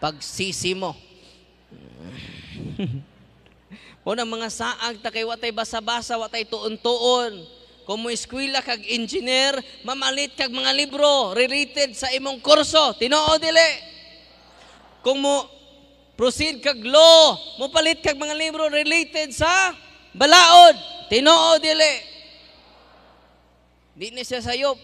pagsisi mo. o na mga saag, takay watay basa-basa, watay tuon-tuon. Kung mo eskwela kag engineer, mamalit kag mga libro related sa imong kurso. Tinoo dili. Kung mo proceed kag law, mo palit kag mga libro related sa balaod. Tinoo dili. Di na siya sayop.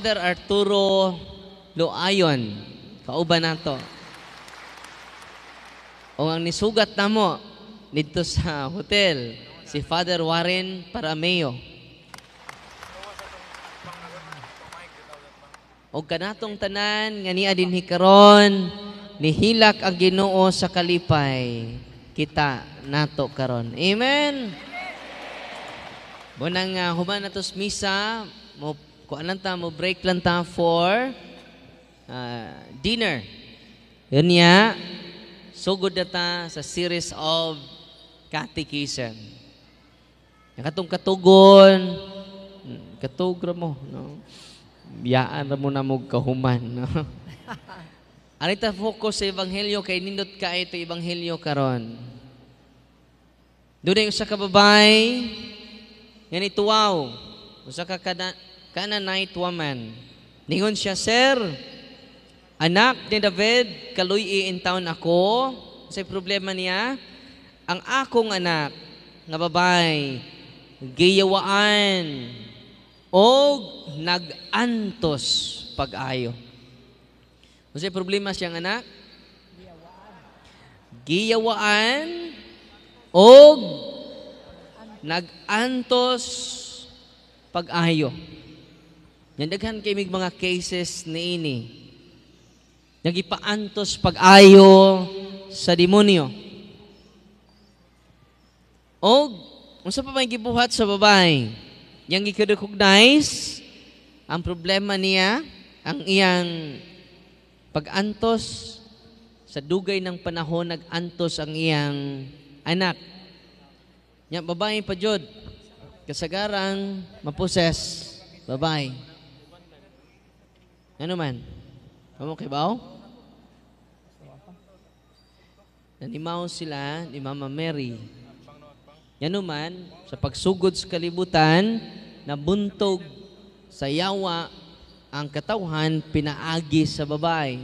Brother Arturo Loayon. kauba na to. O ang nisugat na mo dito sa hotel, si Father Warren Parameo. O kanatong tanan, nga ni Adin hikaron, nihilak ang ginoo sa kalipay, kita nato karon. Amen. Amen. Bunang uh, ah, human natos misa, mo kuanan ta mo break lang ta for uh, dinner. Yun niya, sugod so na ta sa series of catechism. Katong katugon, katugra mo, no? Biyaan mo na mo kahuman, no? Anita focus sa ebanghelyo kay nindot ka ito ebanghelyo karon. Doon ay usa ka babay nga nituwaw, usa ka kada, Canaanite woman. Ningon siya, Sir, anak ni David, in town ako. Sa problema niya, ang akong anak nga babae, giyawaan o nagantos pag-ayo. Kasi problema siyang anak? Giyawaan o nagantos pag-ayo. Nya daghan kay mig mga cases ni niini. Nagipaantos pag-ayo sa demonyo. O, unsa pa may gibuhat sa babae? Yang i-recognize ang problema niya, ang iyang pag-antos sa dugay ng panahon nag-antos ang iyang anak. Yang babae pa jud kasagarang maposes babae. Ano man? Kamu kibaw? Nanimaw sila ni Mama Mary. Ano man, sa pagsugod sa kalibutan, nabuntog sa yawa ang katawhan pinaagi sa babae.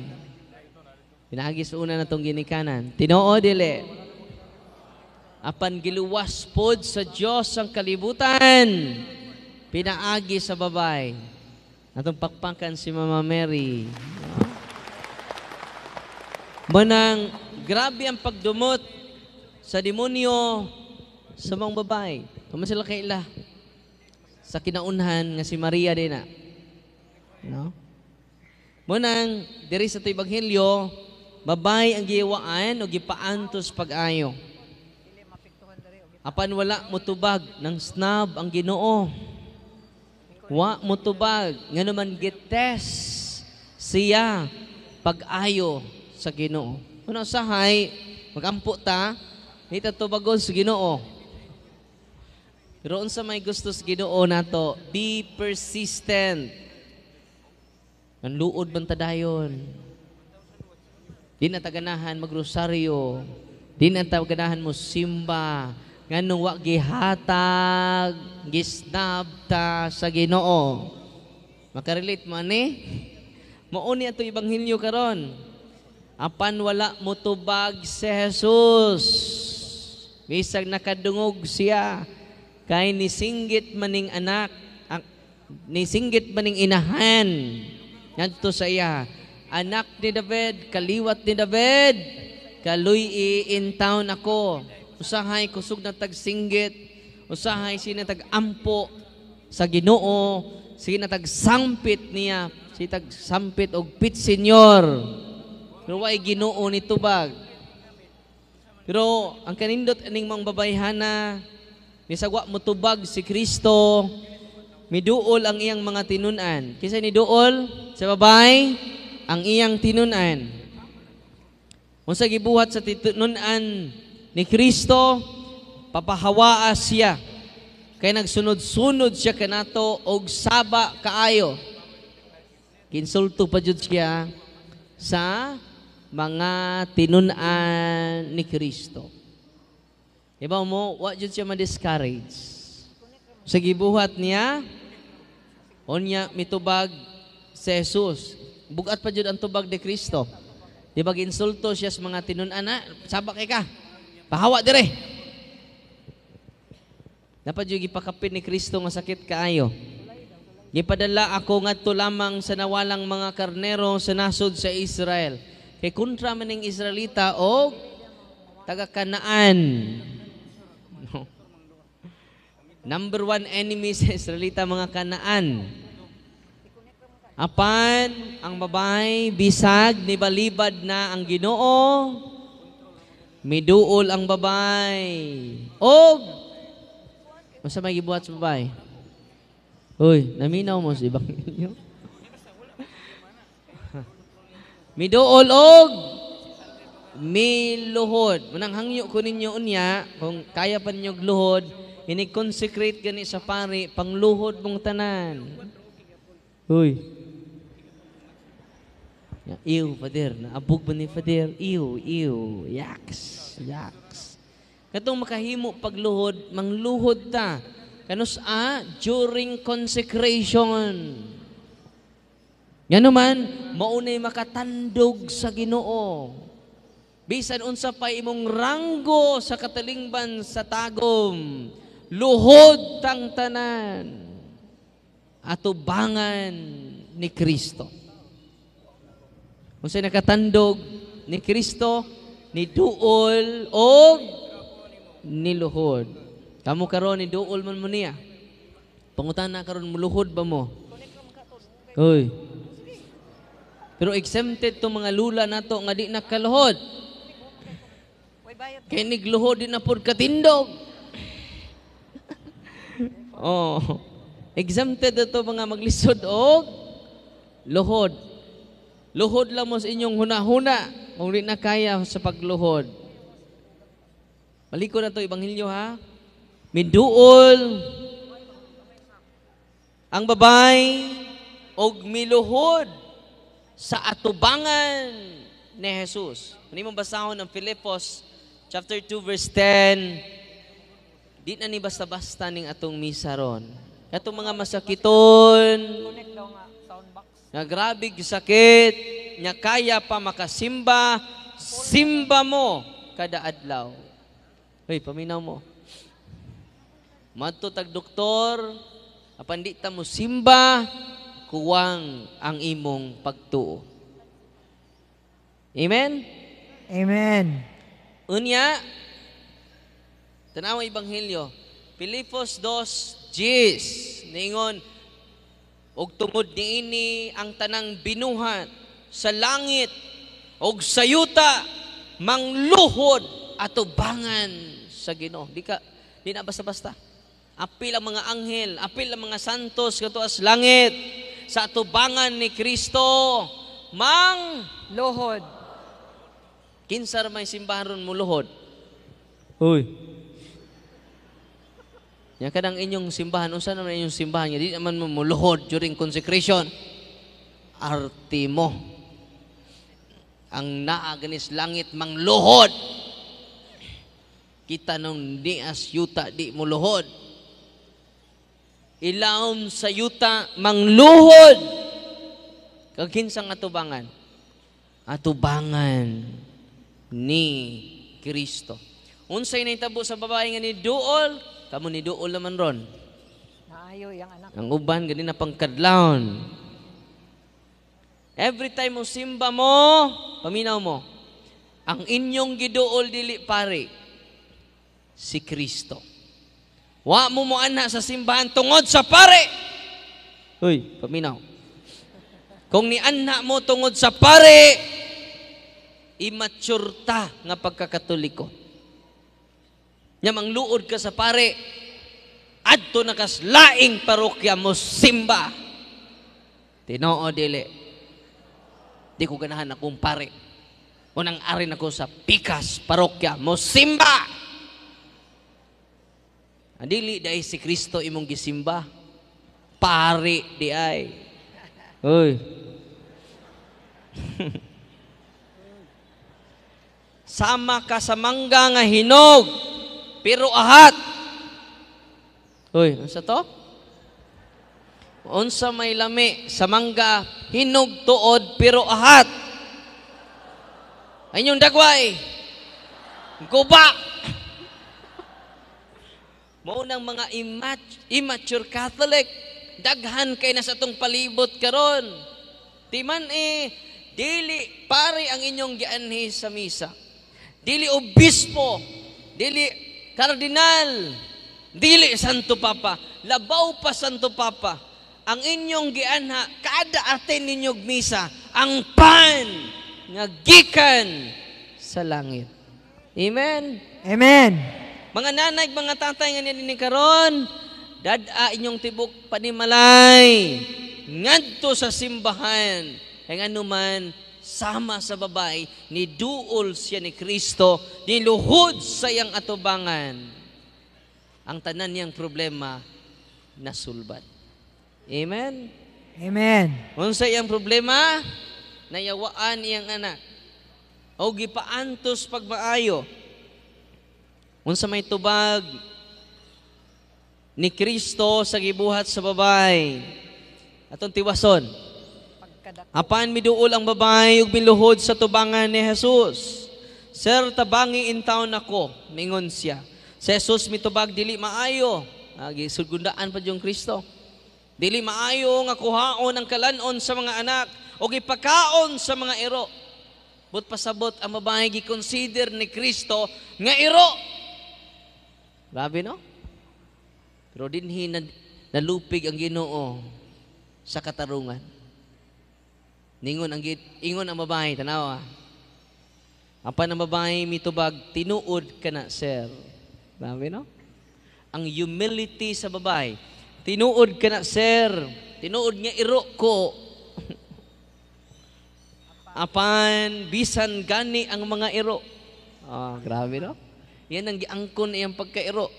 Pinaagi sa una natong ginikanan. Tinoo dili. Apan giluwas pod sa Dios ang kalibutan. Pinaagi sa babae. Atong pakpakan si Mama Mary. Manang, grabe ang pagdumot sa demonyo sa mga babae. Kaman sila kaila sa kinaunhan nga si Maria din na. Ah. No? Manang, diri sa ito ebanghelyo, babae ang giiwaan o gipaantos pag-ayo. Apan wala mo tubag ng snab ang ginoo wa mo tubag nga naman gites siya pag-ayo sa Ginoo. Kuno sahay magampo ta nita tubagon sa Ginoo. Pero unsa may gusto sa Ginoo nato, be persistent. Ang luod man tadayon. Di na taganahan magrosaryo. Di na taganahan mo simba nganong wa gihatag gisnabta sa Ginoo makarelate man ni mao ni ato ebanghelyo karon apan wala mo tubag si Jesus bisag nakadungog siya kay ni singgit maning anak ni singgit maning inahan ngadto sa iya anak ni David kaliwat ni David kaluy in town ako usahay kusog na tagsinggit, usahay sina tag sa Ginoo, sina tag niya, si tagsampit og pit senior. Pero wa'y Ginoo ni tubag. Pero ang kanindot aning mong babayhana, bisagwa mo tubag si Kristo, miduol ang iyang mga tinunan. Kisa ni duol sa babay ang iyang tinunan. Unsa gibuhat sa tinunan ni Kristo, papahawaas siya. Kay nagsunod-sunod siya kanato og saba kaayo. Kinsulto pa jud siya sa mga tinunan ni Kristo. Iba mo, wa jud siya ma-discourage. Sa gibuhat niya, onya mitubag si Jesus. Bugat pa jud ang tubag de Kristo. Di ba insulto siya sa mga tinunan na, sabak ka. Pahawa dire. Dapat yung gipakapin ni Kristo nga sakit kaayo. Gipadala ako ngadto lamang sa nawalang mga karnero sa nasod sa Israel. Kay kontra man ning Israelita o taga Kanaan. No. Number one enemy sa Israelita mga Kanaan. Apan ang babae bisag nibalibad na ang Ginoo Miduol ang babay. Og Masa may gibuhat sa babay? Uy, naminaw mo si Bangilyo. Miduol og miluhod. Munang hangyo ko ninyo unya, kung kaya pa ninyo luhod, ini-consecrate gani sa pari, pangluhod mong tanan. Uy, Yeah. Ew, Father. Naabog ba ni Father? Ew, ew. Yaks, yaks. Katong makahimo pagluhod, mangluhod ta. Kanus a ah, during consecration. Ngano man, maunay makatandog sa Ginoo. Bisan unsa pa imong ranggo sa katalingban sa tagom, luhod tang tanan atubangan ni Kristo unsay nakatandog ni Kristo ni duol og niluhod. Kamo karon ni duol man mo niya. pangutan Pangutana karon muluhod ba mo? Uy. Pero exempted to mga lula nato nga di nakaluhod. Kay gluhod di na pud katindog. oh. Exempted to mga maglisod og luhod. Luhod lang mo sa inyong hunahuna kung di na kaya sa pagluhod. Maliko na to ibanghilyo ha. Miduol ang babay og miluhod sa atubangan ni Jesus. Ano mong basahon ng Filipos chapter 2 verse 10. Di na ni basta-basta ning atong misa ron. Katong mga masakiton, nga grabe sakit, nga kaya pa makasimba, simba mo kada adlaw. Uy, paminaw mo. Madto tag doktor, apan di ta mo simba, kuwang ang imong pagtuo. Amen? Amen. Unya, tanawang ebanghelyo, Pilipos 2, Jesus, ningon, ug tungod niini ang tanang binuhat sa langit ug sayuta mangluhod atubangan sa Ginoo. Di ka di na basta-basta. Apil ang mga anghel, apil ang mga santos kato as langit sa atubangan ni Kristo mang luhod. Kinsa may simbahan ron mo luhod? Uy, Ya kadang inyong simbahan, unsa naman inyong simbahan, ya, di naman mamuluhod during consecration. Arti mo. Ang naa ganis langit mangluhod. Kita nung di as yuta di muluhod. Ilaom sa yuta mangluhod. Kaginsang atubangan. Atubangan ni Kristo. Unsay nahitabo sa babae nga ni Duol, Kamu ni duol naman ron. Naayo yang anak. Ang uban gani na pangkadlawon. Every time mo simba mo, paminaw mo, ang inyong giduol dili pare, si Kristo. Wa mo mo anak sa simbahan tungod sa pare. Uy, paminaw. Kung ni anak mo tungod sa pare, immature ta nga pagkakatoliko. Nya mangluod ka sa pare, adto na kas laing parokya mo simba. Tinoo dili. Di ko ganahan akong pare. Unang arin ako sa pikas parokya mo simba. Adili dai si Kristo imong gisimba. Pare di ay. Uy. Sama ka sa mangga nga hinog pero ahat. Uy, unsa to? Unsa may lami sa mangga hinog tuod pero ahat. Anyong dagway. Guba. Mao nang mga immat- immature Catholic daghan kay nasa tong palibot karon. Timan eh dili pare ang inyong gianhi sa misa. Dili obispo, dili Kardinal, dili Santo Papa, labaw pa Santo Papa, ang inyong gianha, kada atin ninyog misa, ang pan nga gikan sa langit. Amen? Amen. Mga nanay, mga tatay nga nining karon, dada inyong tibok panimalay ngadto sa simbahan, kay anuman sama sa babay ni duol siya ni Kristo luhod sa iyang atubangan ang tanan niyang problema nasulbat amen amen unsa iyang problema nayawaan iyang anak o gipaantos pagmaayo unsa may tubag ni Kristo sa gibuhat sa babay atong tiwason Apan miduol ang babae ug miluhod sa tubangan ni Jesus. Sir, tabangi in town ako, mingon siya. Si Jesus mitubag dili maayo. Agi sugundaan pa yung Kristo. Dili maayo nga kuhaon ang kalanon sa mga anak o gipakaon sa mga iro. But pasabot ang babae gikonsider ni Kristo nga iro. Grabe no? Pero dinhi nalupig ang Ginoo sa katarungan. Ningon ang gid, ingon ang babae, tanaw. Ah. Apan ang babae mitubag, tinuod kana na, sir. Sabi no? Ang humility sa babae, tinuod kana sir. Tinuod nga iro ko. Apan bisan gani ang mga iro. Oh, grabe no? Yan ang giangkon iyang pagkairo.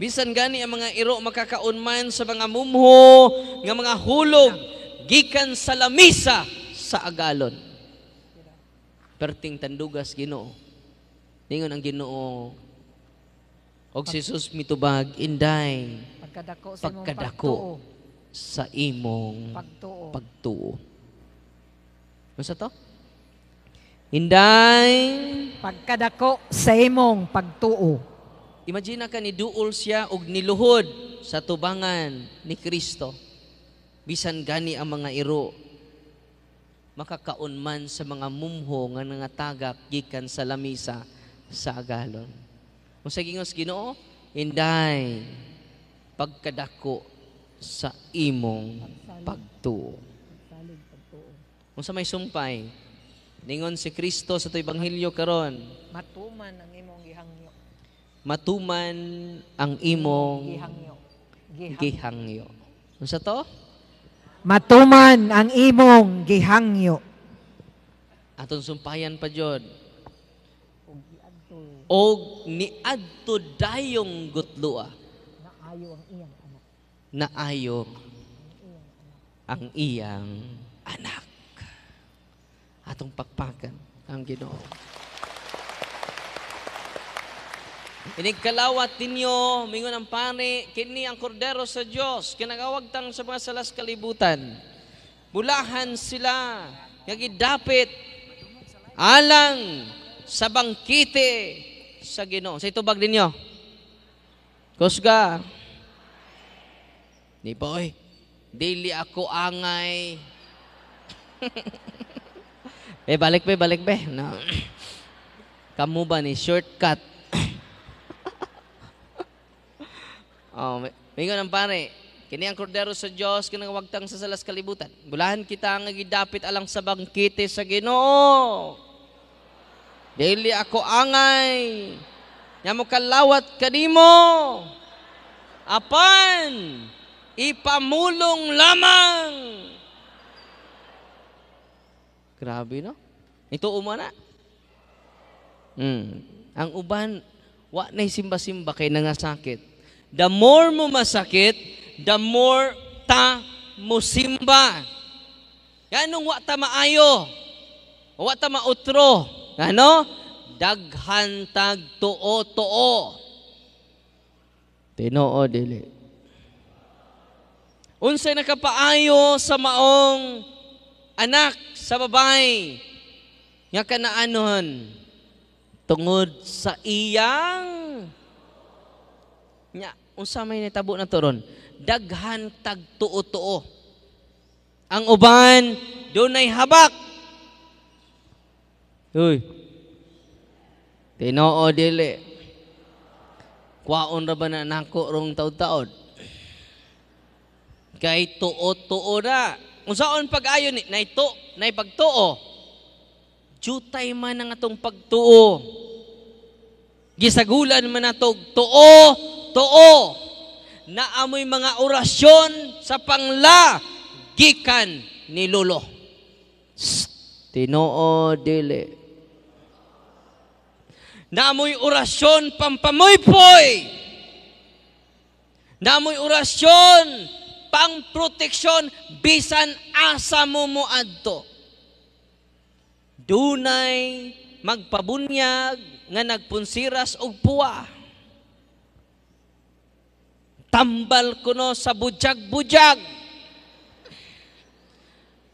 Bisan gani ang mga iro makakaon man sa mga mumho, nga mga hulog, gikan sa lamisa sa agalon. Perting tandugas Ginoo. Ningon ang Ginoo og si Jesus mitubag inday pagkadako sa imong pagkadako sa imong pagtuo. pagtuo. Unsa to? Inday pagkadako sa imong pagtuo. Imagine ka ni duol siya og niluhod sa tubangan ni Kristo bisan gani ang mga iro makakaunman sa mga mumho nga nangatagak gikan sa lamisa sa agalon. gingos Ginoo, inday pagkadako sa imong pagtuo. Unsa may sumpay? Ningon si Kristo sa ebanghelyo karon. Matuman ang imong gihangyo. Matuman ang imong gihangyo. Gihangyo. gihangyo. Unsa to? matuman ang imong gihangyo. Aton sumpayan pa Jod. Og niadto dayong gutlua. Naayo ang iyang anak. Naayo ang iyang anak. Atong pakpakan ang Ginoo. Ining kalawat ninyo, mingon ang pani, kini ang kordero sa Dios, kinagawagtang sa mga salas kalibutan. Bulahan sila, gagidapit, alang sa bangkite sa Ginoo. Sa itubag ninyo. Kusga. Ni boy, Dili ako angay. eh, balik be, balik be. No. Kamu ba ni shortcut? Oh, mingon ang pare, kini ang kordero sa Dios kinang wagtang sa salas kalibutan. Bulahan kita ang gidapit alang sa bangkite sa Ginoo. Dili ako angay. Nyamo kalawat kanimo. Apan ipamulong lamang. Grabe no? Ito umana. Hmm. Ang uban, wa na simba-simba kay nangasakit The more mo masakit, the more ta mo simba. Ganong wa ta maayo. Wa ta mautro. Ano? Daghan tag tuo-tuo. Tinoo dili. Unsay nakapaayo sa maong anak sa babay nga kanaanon tungod sa iyang nya unsa may nitabo na turon daghan tagtuo-tuo ang uban dunay habak uy tinoo dili kwaon ra ba na nako rong taud taud kay tuo-tuo na unsaon pag-ayo ni nay to nay pagtuo jutay man ang atong pagtuo gisagulan man atog tuo totoo na amoy mga orasyon sa pangla gikan ni Lolo. Tinoo dili. Naamoy orasyon Na Naamoy orasyon pang pangproteksyon bisan asa mo mo adto. Dunay magpabunyag nga nagpunsiras og puwa Tambal kuno sa bujag-bujag.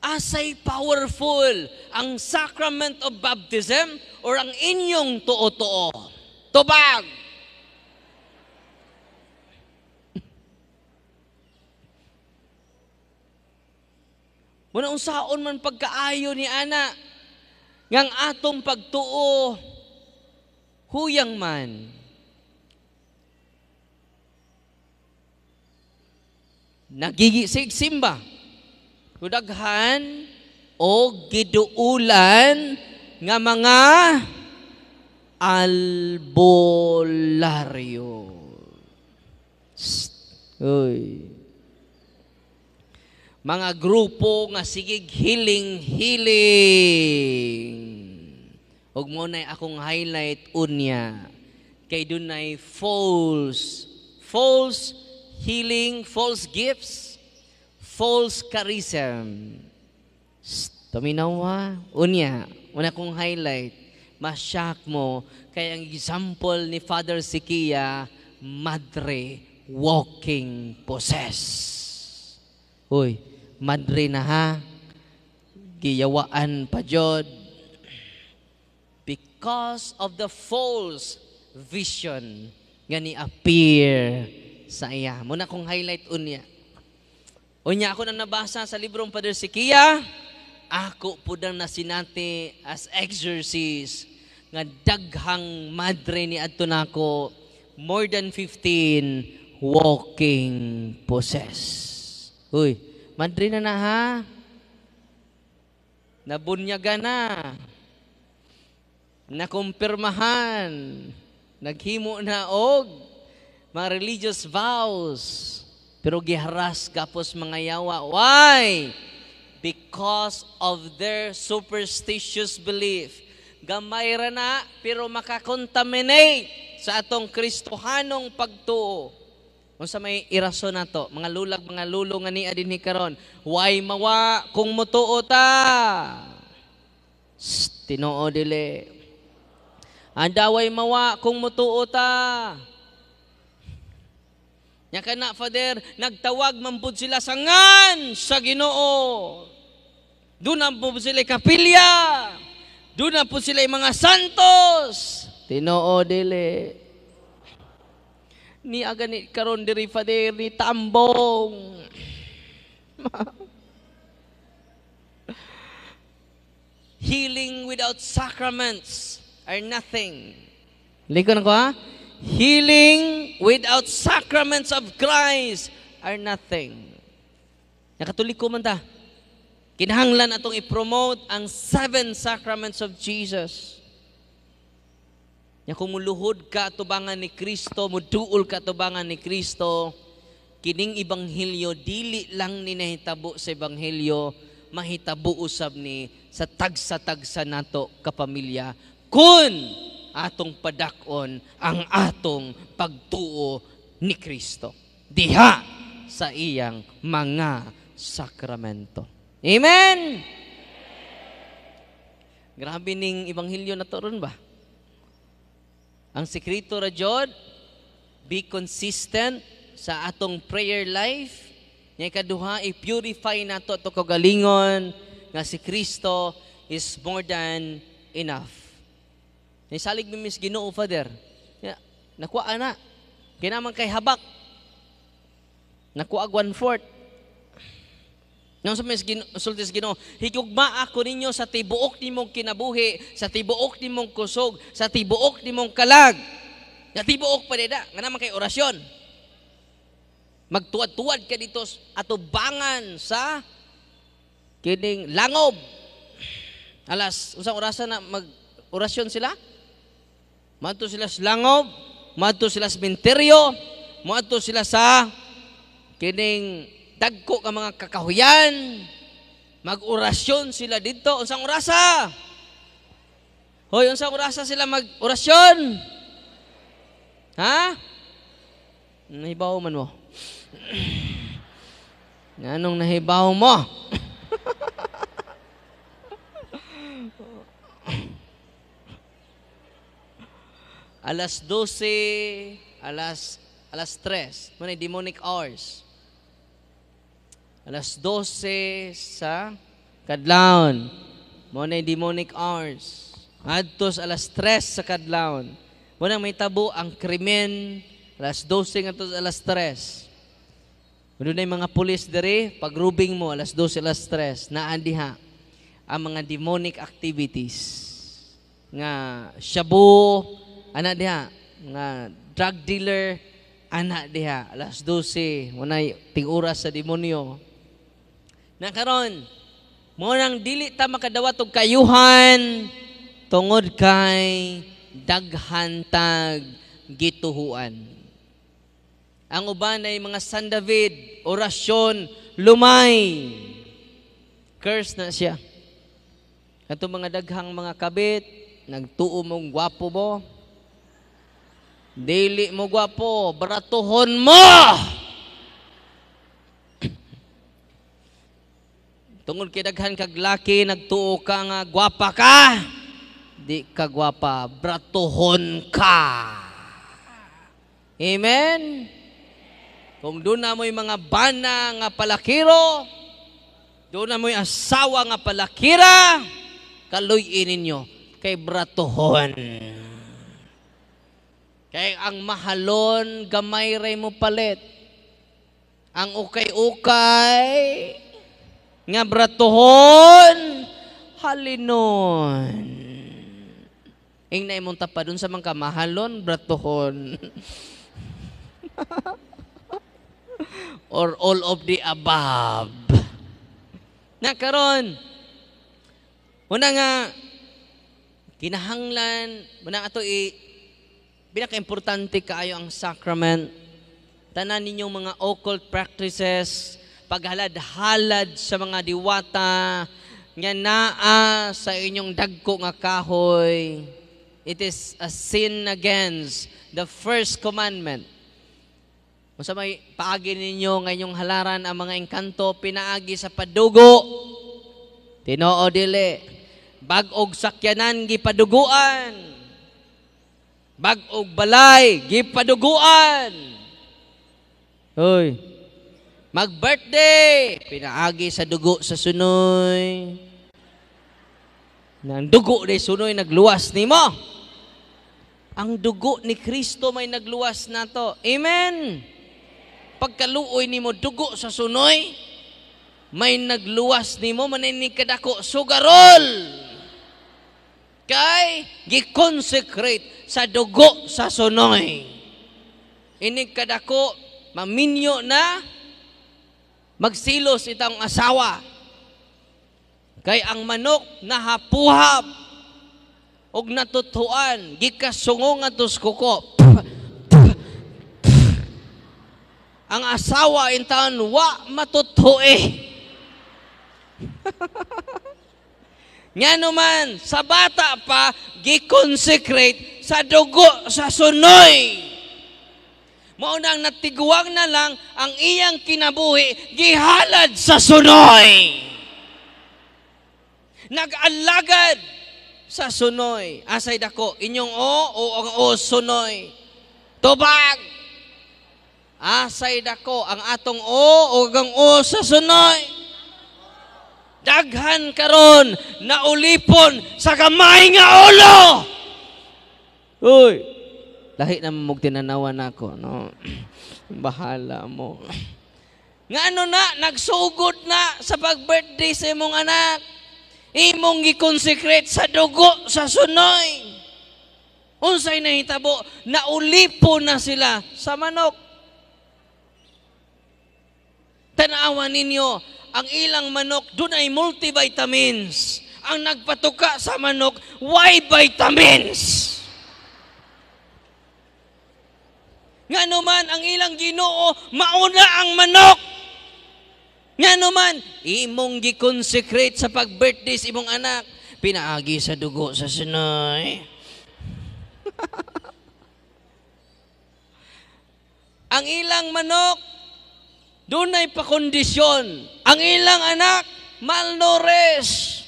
Asay powerful ang sacrament of baptism or ang inyong tuo-tuo. Tubag! Muna unsaon man pagkaayo ni ana ngang atong pagtuo huyang man nagigisig simba kudaghan o giduulan nga mga albolaryo Uy. Mga grupo nga sigig hiling-hiling. Og mo nay akong highlight unya kay dunay false false healing, false gifts, false charism. Tuminaw ha. Unya, una kong highlight, masyak mo kay ang example ni Father Sikia, madre walking possess. Uy, madre na ha. Giyawaan pa jod. Because of the false vision nga ni appear sa iya. Muna kong highlight unya. Unya ako na nabasa sa librong Father Sikia, ako po dang nasinati as exorcist nga daghang madre ni adto nako more than 15 walking possess. Uy, madre na na ha. Nabunyaga na. Nakumpirmahan. Naghimo na og mga religious vows, pero giharas gapos mga yawa. Why? Because of their superstitious belief. Gamay ra na, pero makakontaminate sa atong kristohanong pagtuo. Kung sa may irason na to, mga lulag, mga lulo nga ni karon, why mawa kung mutuo ta? Tinoo dili. Andaway mawa kung mutuo ta. Nya kana Father, nagtawag mampud sila sangan sa Ginoo. Duna po sila kapilya. Duna po sila mga santos. Tinoo dili. Ni aga ni karon diri Father ni tambong. Healing without sacraments are nothing. Likon ko ha? Healing without sacraments of Christ are nothing. Nakatuliko man ta. Kinahanglan atong i-promote ang seven sacraments of Jesus. Nya kung muluhod ka atubangan ni Kristo, muduol ka atubangan ni Kristo, kining ebanghelyo dili lang ni nahitabo sa ebanghelyo, mahitabo usab ni sa tagsa-tagsa nato kapamilya kun atong padakon ang atong pagtuo ni Kristo. Diha sa iyang mga sakramento. Amen! Grabe ning ebanghelyo na turon ba? Ang sikrito ra jud be consistent sa atong prayer life. Nga ikaduha i-purify nato to kagalingon nga si Kristo is more than enough. Ni salig mi mis Ginoo Father. Ya, nakuha na. Kinaman kay habak. Nakuha one fourth. Nang sa mis sulti sa Ginoo, higugma ako ninyo sa tibuok nimong kinabuhi, sa tibuok nimong kusog, sa tibuok nimong kalag. Ya tibuok pa nida, nga naman kay orasyon. Magtuad-tuad ka dito atubangan sa kining langob. Alas, usang orasan na mag orasyon sila? Mato sila sa langob, mato sila sa minteryo, mato sila sa kining dagko ka mga kakahuyan. Mag-orasyon sila dito. Unsang orasa? Hoy, unsang orasa sila mag-orasyon? Ha? Nahibaw man mo. Anong nahibaw mo? alas 12, alas alas 3, muna demonic hours. Alas 12 sa kadlawon. Muna demonic hours. Adtos alas 3 sa kadlawon. Muna may tabo ang krimen alas 12 ngadto alas 3. Muna na mga pulis dere, pagrubing mo alas 12 alas 3 naandiha ang mga demonic activities nga shabu, anak diha nga drug dealer anak diha alas 12 unay ting oras sa demonyo na karon mo nang dili ta makadawat og kayuhan tungod kay daghantag gituhuan ang uban ay mga San David orasyon lumay curse na siya Kato mga daghang mga kabit, nagtuo mong gwapo mo, Dili mo gwapo, bratuhon mo! Tungod kay daghan kag laki, nagtuo ka nga gwapa ka, di ka gwapa, bratuhon ka. Amen? Kung doon na mo'y mga bana nga palakiro, doon na mo'y asawa nga palakira, kaluyin ninyo kay bratuhon. Kay ang mahalon, gamay ray mo palit. Ang ukay-ukay, nga bratuhon, halinon. Ing na imong dun sa mga kamahalon, bratuhon. Or all of the above. Na karon, una nga, kinahanglan, muna ato i Pinaka-importante kaayo ang sacrament. Tanan ninyong mga occult practices, paghalad-halad sa mga diwata, nga naa sa inyong dagko nga kahoy. It is a sin against the first commandment. Masa may paagi ninyo nga inyong halaran ang mga engkanto, pinaagi sa padugo, tinoo dili, bagog sakyanan gipaduguan, Bag-og balay, gipaduguan. Hoy. Mag-birthday, pinaagi sa dugo sa sunoy. Nang dugo ni sunoy nagluwas nimo. Ang dugo ni Kristo may nagluwas nato. Amen. Pagkaluoy nimo dugo sa sunoy, may nagluwas nimo manini kadako sugarol. Kay gi-consecrate sa dugo sa sunoy. Eh. Inig kadako, maminyo na, magsilos itang asawa. Kay ang manok na hapuhap, og natutuan gikasungo nga kuko. ang asawa in town wa matutue. Eh. Nga naman, sa bata pa, gikonsecrate sa dugo, sa sunoy. Maunang natiguang na lang ang iyang kinabuhi, gihalad sa sunoy. Nag-alagad sa sunoy. Asay dako, inyong o, o, o, o sunoy. Tubag. Asay dako, ang atong o, o, ang o sa sunoy daghan karon na ulipon sa kamay nga ulo. Uy, lahi na mong tinanawan ako, no? Bahala mo. Nga ano na, nagsugod na sa pag-birthday sa imong anak. Imong gikonsecrate sa dugo, sa sunoy. Unsay na hitabo, naulipo na sila sa manok. Tanawan ninyo, ang ilang manok, doon ay multivitamins. Ang nagpatuka sa manok, why vitamins? Nga naman, ang ilang ginoo, mauna ang manok. Nga naman, imong gikonsecrate sa pag-birthday sa imong anak, pinaagi sa dugo sa sinay. ang ilang manok, doon ay pakondisyon. Ang ilang anak, malnores.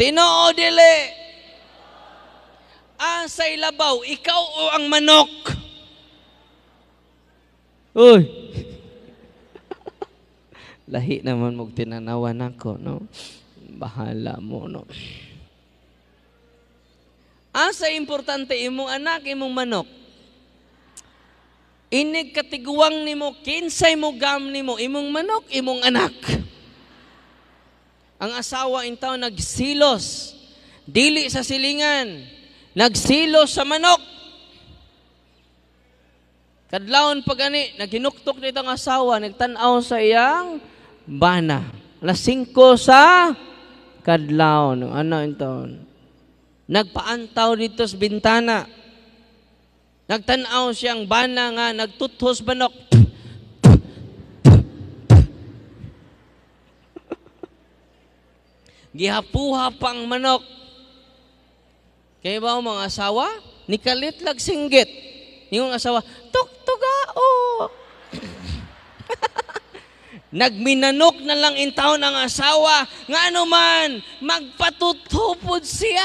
Tinoo dili. Ah, ilabaw, ikaw o ang manok? Uy. Lahi naman mong tinanawan ako, no? Bahala mo, no? Asa ah, importante imong anak, imong manok? inig katiguang nimo kinsay mo gam nimo imong manok imong anak ang asawa intaw nagsilos dili sa silingan nagsilos sa manok kadlawon pag ani naghinuktok nito ang asawa nagtan-aw sa iyang bana alas 5 sa kadlawon ano intaw nagpaantaw dito sa bintana Nagtanaw siyang bana nga nagtuthos banok. Gihapuha pang manok. Kaya ba mga asawa? Nikalit lag singgit. Yung asawa, o. Nagminanok na lang in taon ang asawa, nga ano man, magpatutupod siya.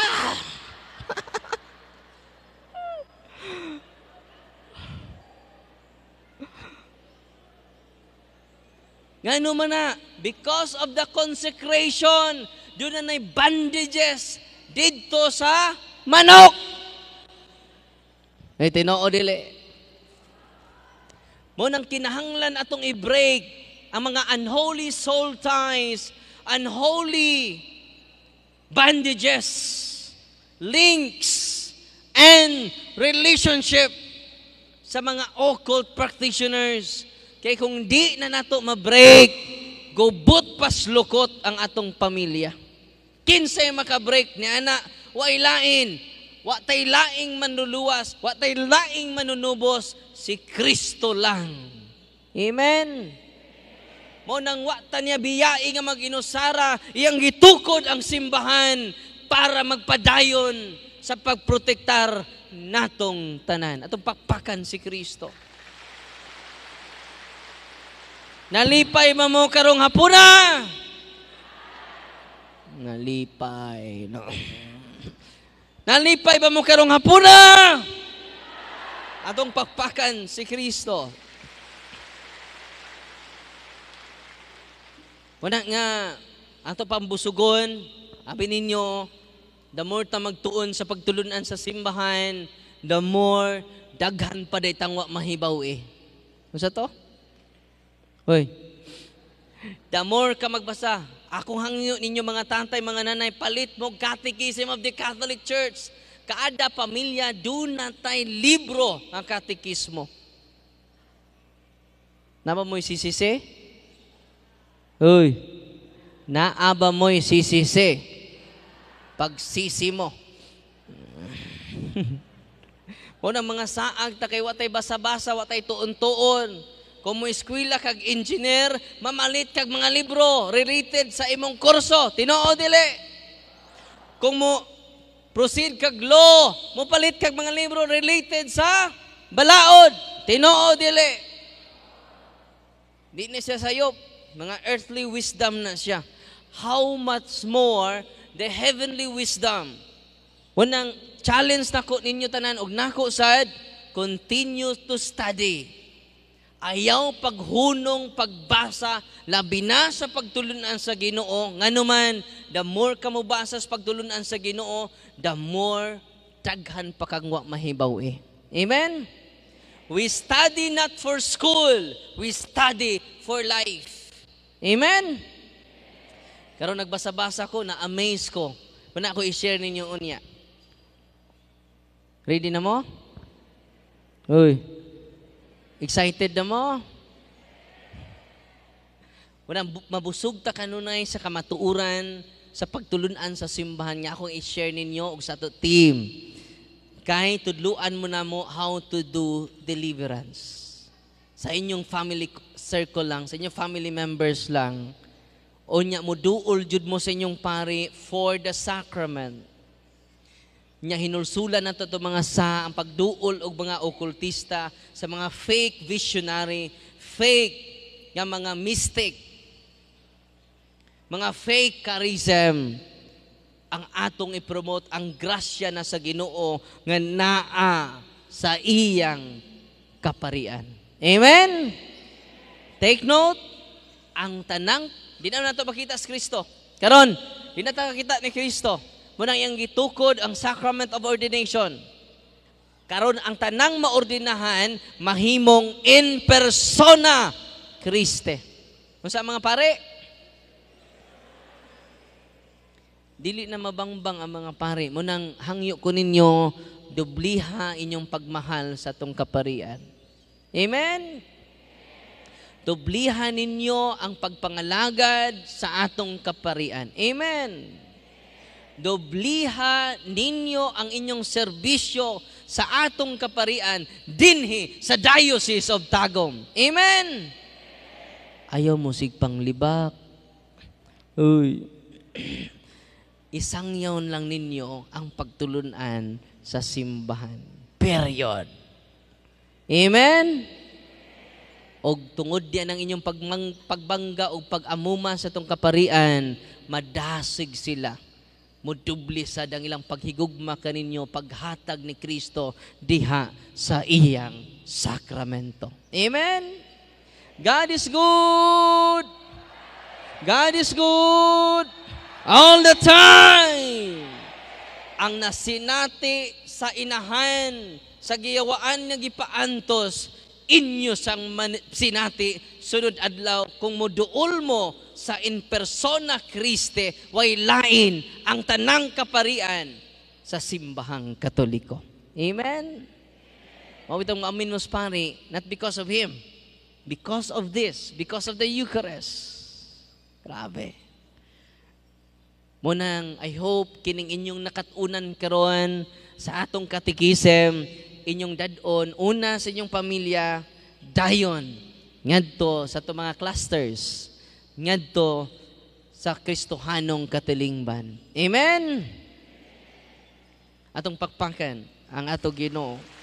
Nga naman na, because of the consecration, doon na nay bandages dito sa manok. May tinoo dili. Mo nang kinahanglan atong i-break ang mga unholy soul ties, unholy bandages, links, and relationship sa mga occult practitioners Kay kung di na nato ma-break, gubot paslukot ang atong pamilya. Kinsay maka-break ni ana, way lain. Wa tay laing manluluwas, wa tay laing manunubos, si Kristo lang. Amen. Mo nang wa niya biyai nga maginusara, iyang gitukod ang simbahan para magpadayon sa pagprotektar natong tanan. Atong pakpakan si Kristo. Nalipay man mo karong hapuna. Nalipay. No. Nalipay ba mo karong hapuna? Atong pakpakan si Kristo. Wala nga, ato pambusugon, abi ninyo, the more ta magtuon sa pagtulunan sa simbahan, the more daghan pa day tangwa mahibaw eh. Unsa to? Hoy. The more ka magbasa, akong hangyo ninyo mga tantay, mga nanay, palit mo Catechism of the Catholic Church. Kaada pamilya, doon natay libro ang katekismo. Naba mo'y sisisi? Uy, naaba mo'y sisisi. Pagsisi mo. o mga saag, takay watay basa-basa, watay tuon-tuon. Kung mo kag engineer, mamalit kag mga libro related sa imong kurso. Tinoo dili. Kung mo proceed kag law, mo palit kag mga libro related sa balaod. Tinoo dili. Di na siya sayop. Mga earthly wisdom na siya. How much more the heavenly wisdom. Wanang challenge nako ninyo tanan og nako sad continue to study ayaw paghunong pagbasa labi na sa pagtulunan sa Ginoo nganuman the more kamo mobasa sa pagtulunan sa Ginoo the more taghan pa kang mahibaw eh amen we study not for school we study for life amen karon nagbasa-basa ko na amaze ko wala ko i-share ninyo unya ready na mo Uy, Excited na mo? Wala, mabusog ta kanunay sa kamatuuran, sa pagtulunan sa simbahan nga akong i-share ninyo og sa to team. Kay tudluan mo na mo how to do deliverance. Sa inyong family circle lang, sa inyong family members lang. O nya mo duol jud mo sa inyong pari for the sacrament niya hinulsulan nato to mga sa ang pagduol og mga okultista sa mga fake visionary, fake nga mga mystic, mga fake charism ang atong ipromote ang grasya na sa Ginoo nga naa sa iyang kaparian. Amen. Take note ang tanang dinaw nato makita sa Kristo. Karon, dinata kita ni Kristo Munang iyang gitukod ang sacrament of ordination. Karon ang tanang maordinahan mahimong in persona Kriste. Unsa mga pare? Dili na mabangbang ang mga pare. Munang hangyo ko ninyo, dubliha inyong pagmahal sa tong kaparian. Amen? Dubliha ninyo ang pagpangalagad sa atong kaparian. Amen? Dobliha ninyo ang inyong serbisyo sa atong kaparian dinhi sa Diocese of Tagum. Amen! Ayaw mo sigpang libak. Uy. Isang yaon lang ninyo ang pagtulunan sa simbahan. Period. Amen? Og tungod yan ang inyong pagmang, pagbangga o pag sa itong kaparian, madasig sila mudubli sa ang ilang paghigugma kaninyo paghatag ni Kristo diha sa iyang sakramento. Amen. God is good. God is good all the time. Ang nasinati sa inahan sa giyawaan nga gipaantos inyo sang sinati sunod adlaw kung moduol mo sa in persona Christe, way lain ang tanang kaparian sa simbahang katoliko. Amen? Mawitong amin mo pari, not because of Him, because of this, because of the Eucharist. Grabe. Munang, I hope kining inyong nakatunan karon sa atong katikisem, inyong dadon, una sa inyong pamilya, dayon, ngadto sa itong mga clusters ngadto sa Kristohanong katilingban. Amen. Atong pakpakan ang ato Ginoo.